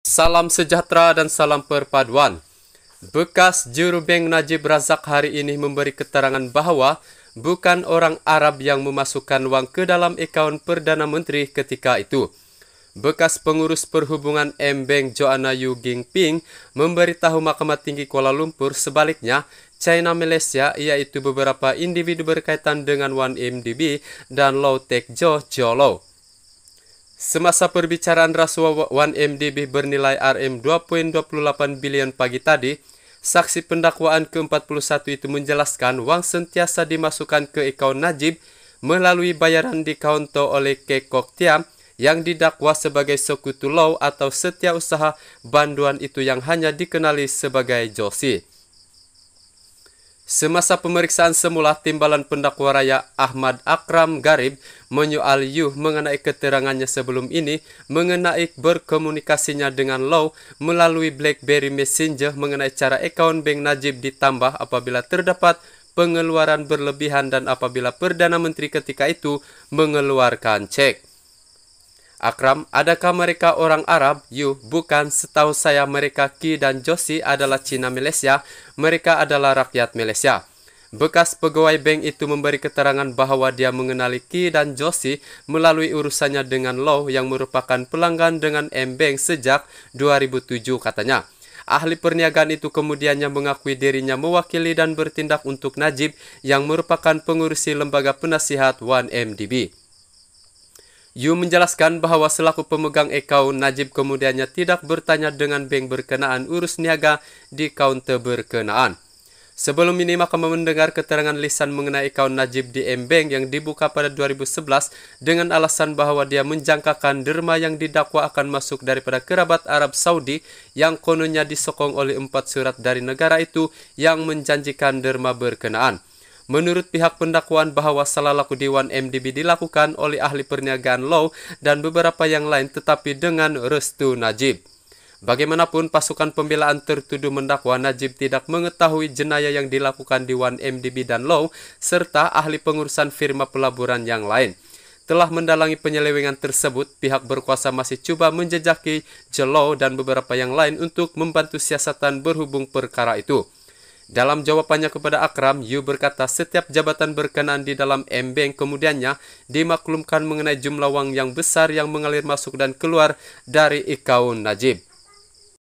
Salam sejahtera dan salam perpaduan. Bekas juru Najib Razak hari ini memberi keterangan bahwa bukan orang Arab yang memasukkan uang ke dalam akaun Perdana Menteri ketika itu. Bekas pengurus perhubungan m Joanna Yu Ping memberitahu Mahkamah Tinggi Kuala Lumpur sebaliknya China Malaysia yaitu beberapa individu berkaitan dengan 1MDB dan Low Tech Jo Jolo. Semasa perbicaraan rasuah 1MDB bernilai RM 2.28 bilion pagi tadi, saksi pendakwaan ke-41 itu menjelaskan wang sentiasa dimasukkan ke akaun Najib melalui bayaran di konto oleh Kekok Tiam yang didakwa sebagai sekutu law atau setia usaha banduan itu yang hanya dikenali sebagai Josie. Semasa pemeriksaan semula, Timbalan Pendakwa Raya Ahmad Akram Garib menyoal Yuh mengenai keterangannya sebelum ini mengenai berkomunikasinya dengan Low melalui BlackBerry Messenger mengenai cara akaun Bank Najib ditambah apabila terdapat pengeluaran berlebihan dan apabila Perdana Menteri ketika itu mengeluarkan cek. Akram, adakah mereka orang Arab? You, bukan. Setahu saya mereka Ki dan Josi adalah Cina Malaysia. Mereka adalah rakyat Malaysia. Bekas pegawai bank itu memberi keterangan bahwa dia mengenali Ki dan Josi melalui urusannya dengan Low yang merupakan pelanggan dengan M-Bank sejak 2007 katanya. Ahli perniagaan itu kemudiannya mengakui dirinya mewakili dan bertindak untuk Najib yang merupakan pengurusi lembaga penasihat 1MDB. Yu menjelaskan bahwa selaku pemegang ekau, Najib kemudiannya tidak bertanya dengan bank berkenaan urus niaga di kaunter berkenaan. Sebelum ini, Mahkamah mendengar keterangan lisan mengenai account Najib di M-Bank yang dibuka pada 2011 dengan alasan bahwa dia menjangkakan derma yang didakwa akan masuk daripada kerabat Arab Saudi yang kononnya disokong oleh empat surat dari negara itu yang menjanjikan derma berkenaan. Menurut pihak pendakwaan bahwa salah laku Dewan MDB dilakukan oleh ahli perniagaan Low dan beberapa yang lain tetapi dengan restu Najib. Bagaimanapun, pasukan pembelaan tertuduh mendakwa Najib tidak mengetahui jenayah yang dilakukan di Wan mdb dan Low serta ahli pengurusan firma pelaburan yang lain. Telah mendalangi penyelewengan tersebut, pihak berkuasa masih coba menjejaki Jelo dan beberapa yang lain untuk membantu siasatan berhubung perkara itu. Dalam jawabannya kepada Akram, Yu berkata setiap jabatan berkenaan di dalam embeng kemudiannya dimaklumkan mengenai jumlah wang yang besar yang mengalir masuk dan keluar dari ikaun Najib.